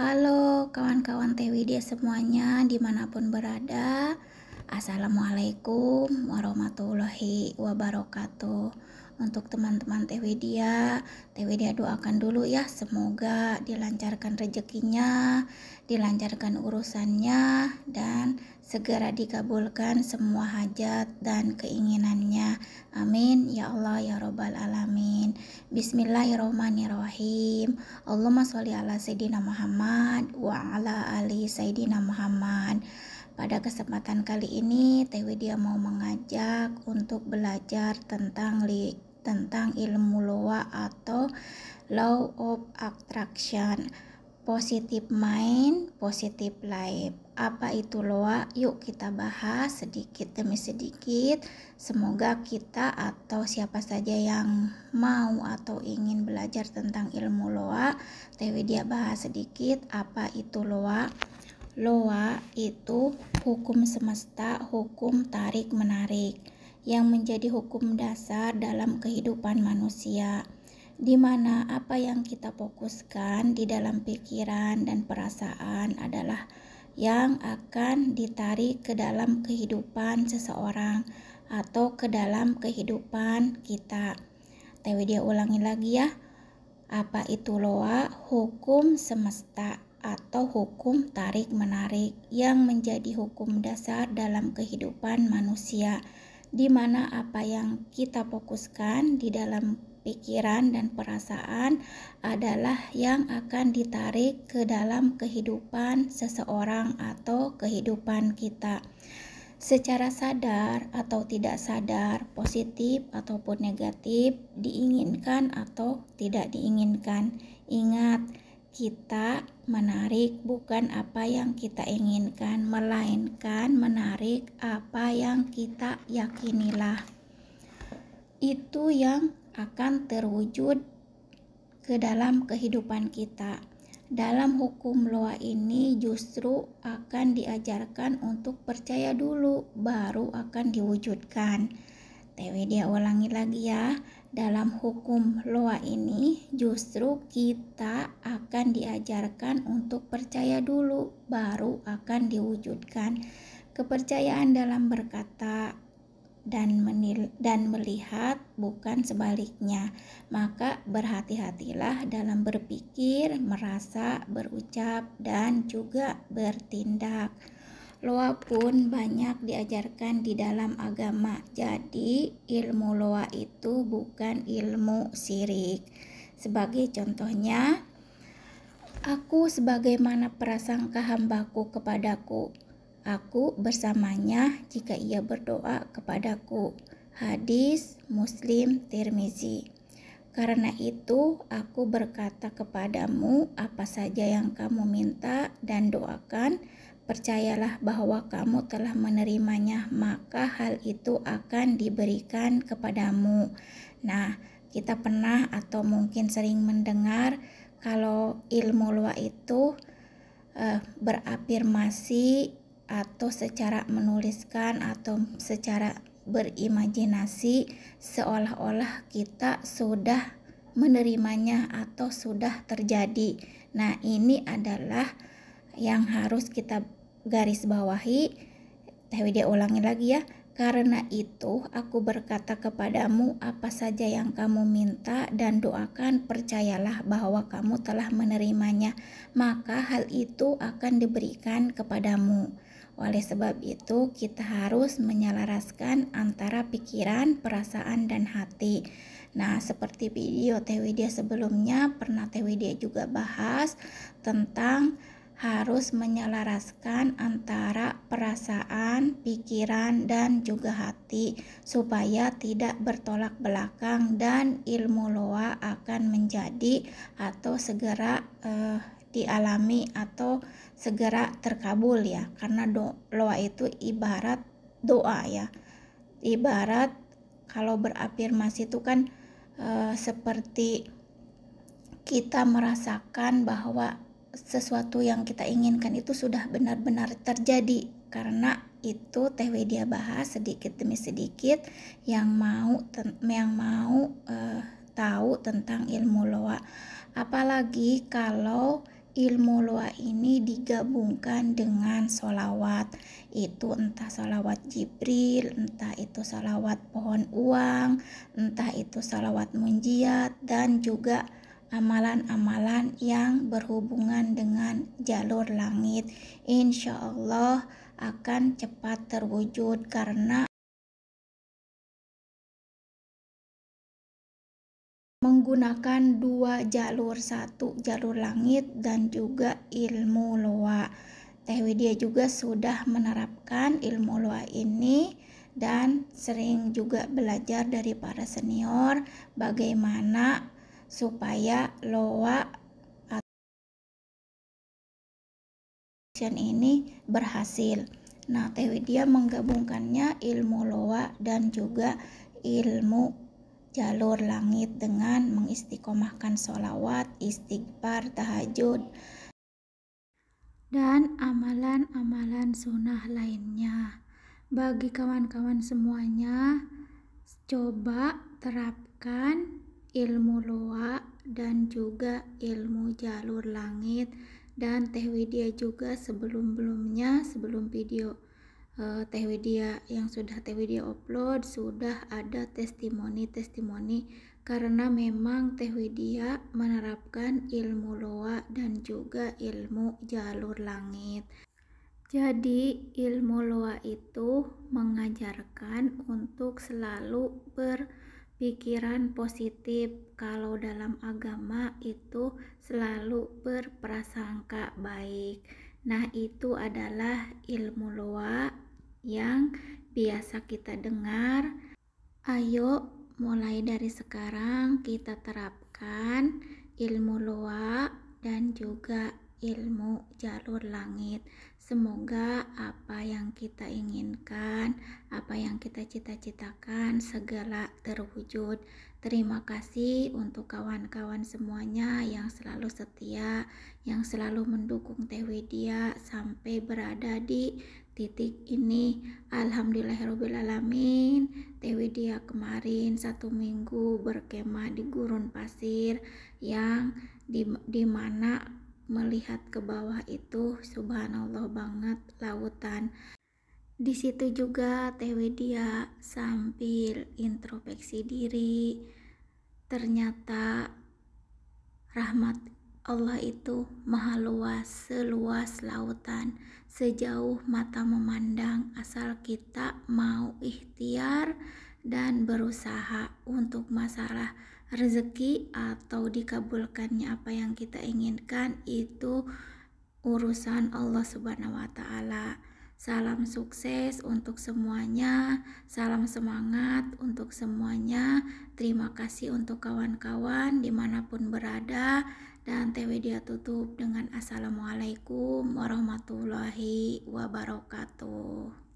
Halo kawan-kawan TWD semuanya dimanapun berada Assalamualaikum warahmatullahi wabarakatuh untuk teman-teman Tewedia. Tewedia doakan dulu ya, semoga dilancarkan rezekinya, dilancarkan urusannya, dan segera dikabulkan semua hajat dan keinginannya. Amin. Ya Allah, ya Robbal Alamin. Bismillahirrohmanirrohim. Allahumma sholli ala Sayyidina Muhammad wa ala ali Sayyidina Muhammad. Pada kesempatan kali ini, TW dia mau mengajak untuk belajar tentang tentang ilmu loa atau law of attraction positive mind, positive life. Apa itu loa? Yuk kita bahas sedikit demi sedikit. Semoga kita atau siapa saja yang mau atau ingin belajar tentang ilmu loa, Dewi dia bahas sedikit apa itu loa. Loa itu hukum semesta, hukum tarik menarik yang menjadi hukum dasar dalam kehidupan manusia, di mana apa yang kita fokuskan di dalam pikiran dan perasaan adalah yang akan ditarik ke dalam kehidupan seseorang atau ke dalam kehidupan kita. Tewi dia ulangi lagi ya. Apa itu loa? Hukum semesta atau hukum tarik-menarik yang menjadi hukum dasar dalam kehidupan manusia di mana apa yang kita fokuskan di dalam pikiran dan perasaan adalah yang akan ditarik ke dalam kehidupan seseorang atau kehidupan kita. Secara sadar atau tidak sadar, positif ataupun negatif, diinginkan atau tidak diinginkan. Ingat, kita menarik bukan apa yang kita inginkan, melainkan menarik apa yang kita yakinilah. Itu yang akan terwujud ke dalam kehidupan kita. Dalam hukum loa ini justru akan diajarkan untuk percaya dulu, baru akan diwujudkan. tewe dia ulangi lagi ya dalam hukum loa ini justru kita akan diajarkan untuk percaya dulu baru akan diwujudkan kepercayaan dalam berkata dan menil dan melihat bukan sebaliknya maka berhati-hatilah dalam berpikir, merasa, berucap dan juga bertindak. Loa pun banyak diajarkan di dalam agama. Jadi, ilmu loa itu bukan ilmu sirik. Sebagai contohnya, aku sebagaimana prasangka hambaku kepadaku. Aku bersamanya jika ia berdoa kepadaku. Hadis Muslim Tirmizi. Karena itu, aku berkata kepadamu apa saja yang kamu minta dan doakan percayalah bahwa kamu telah menerimanya, maka hal itu akan diberikan kepadamu. Nah, kita pernah atau mungkin sering mendengar kalau ilmu luar itu eh, berafirmasi atau secara menuliskan atau secara berimajinasi seolah-olah kita sudah menerimanya atau sudah terjadi. Nah, ini adalah yang harus kita garis bawahi TWD ulangi lagi ya karena itu aku berkata kepadamu apa saja yang kamu minta dan doakan percayalah bahwa kamu telah menerimanya maka hal itu akan diberikan kepadamu oleh sebab itu kita harus menyelaraskan antara pikiran, perasaan, dan hati Nah, seperti video TWD sebelumnya, pernah TWD juga bahas tentang harus menyelaraskan antara perasaan, pikiran, dan juga hati, supaya tidak bertolak belakang, dan ilmu loa akan menjadi atau segera eh, dialami atau segera terkabul, ya, karena do loa itu ibarat doa, ya, ibarat kalau berafirmasi itu kan eh, seperti kita merasakan bahwa sesuatu yang kita inginkan itu sudah benar-benar terjadi karena itu TW dia bahas sedikit demi sedikit yang mau yang mau uh, tahu tentang ilmu loa apalagi kalau ilmu loa ini digabungkan dengan solawat itu entah solawat Jibril entah itu solawat pohon uang entah itu solawat munjiat dan juga amalan-amalan yang berhubungan dengan jalur langit. Insya Allah akan cepat terwujud karena menggunakan dua jalur, satu jalur langit dan juga ilmu loa. Teh Widya juga sudah menerapkan ilmu loa ini dan sering juga belajar dari para senior bagaimana supaya loa atau ini berhasil. Nah, Teh dia menggabungkannya ilmu loa dan juga ilmu jalur langit dengan mengistiqomahkan sholawat, istighfar, tahajud, dan amalan-amalan sunnah lainnya. Bagi kawan-kawan semuanya, coba terapkan ilmu loa dan juga ilmu jalur langit dan Teh Widya juga sebelum-belumnya sebelum video eh, Teh Widya yang sudah Teh Widya upload sudah ada testimoni-testimoni karena memang Teh Widya menerapkan ilmu loa dan juga ilmu jalur langit. Jadi, ilmu loa itu mengajarkan untuk selalu ber pikiran positif kalau dalam agama itu selalu berprasangka baik nah itu adalah ilmu loa yang biasa kita dengar ayo mulai dari sekarang kita terapkan ilmu loa dan juga ilmu jalur langit Semoga apa yang kita inginkan, apa yang kita cita-citakan segera terwujud. Terima kasih untuk kawan-kawan semuanya yang selalu setia, yang selalu mendukung Teh Widya sampai berada di titik ini. Alhamdulillahirrohmanirrohim, Teh Widya kemarin satu minggu berkemah di gurun pasir yang di, di mana melihat ke bawah itu subhanallah banget lautan di situ juga Teh Widya sambil introspeksi diri ternyata rahmat Allah itu maha luas seluas lautan sejauh mata memandang asal kita mau ikhtiar dan berusaha untuk masalah rezeki atau dikabulkannya apa yang kita inginkan itu urusan Allah Subhanahu wa taala. Salam sukses untuk semuanya, salam semangat untuk semuanya. Terima kasih untuk kawan-kawan dimanapun berada dan TW dia tutup dengan Assalamualaikum warahmatullahi wabarakatuh.